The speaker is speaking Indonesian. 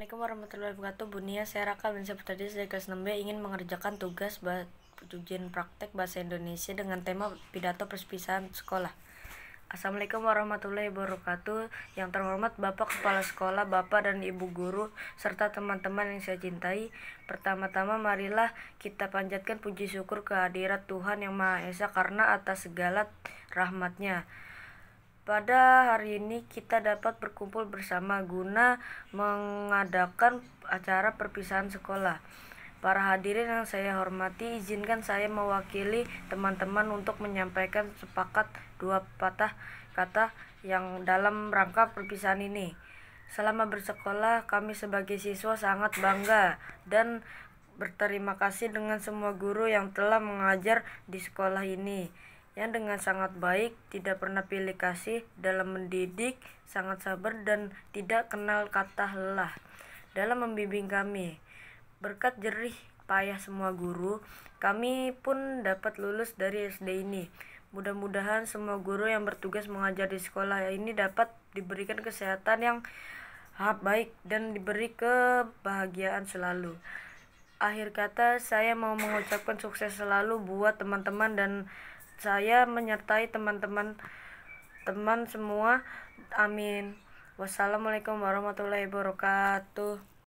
Assalamualaikum warahmatullahi wabarakatuh Bu Nia, saya Raka bin Seputadi dari kelas 6B ingin mengerjakan tugas ujian praktek bahasa Indonesia dengan tema pidato perpisahan sekolah Assalamualaikum warahmatullahi wabarakatuh Yang terhormat Bapak Kepala Sekolah, Bapak dan Ibu Guru Serta teman-teman yang saya cintai Pertama-tama marilah kita panjatkan puji syukur kehadirat Tuhan Yang Maha Esa Karena atas segala rahmatnya pada hari ini kita dapat berkumpul bersama guna mengadakan acara perpisahan sekolah. Para hadirin yang saya hormati, izinkan saya mewakili teman-teman untuk menyampaikan sepakat dua patah kata yang dalam rangka perpisahan ini. Selama bersekolah, kami sebagai siswa sangat bangga dan berterima kasih dengan semua guru yang telah mengajar di sekolah ini yang dengan sangat baik, tidak pernah pilih kasih dalam mendidik, sangat sabar dan tidak kenal kata lelah dalam membimbing kami. Berkat jerih payah semua guru, kami pun dapat lulus dari SD ini. Mudah-mudahan semua guru yang bertugas mengajar di sekolah ini dapat diberikan kesehatan yang baik dan diberi kebahagiaan selalu. Akhir kata, saya mau mengucapkan sukses selalu buat teman-teman dan saya menyertai teman-teman teman semua. Amin. Wassalamualaikum warahmatullahi wabarakatuh.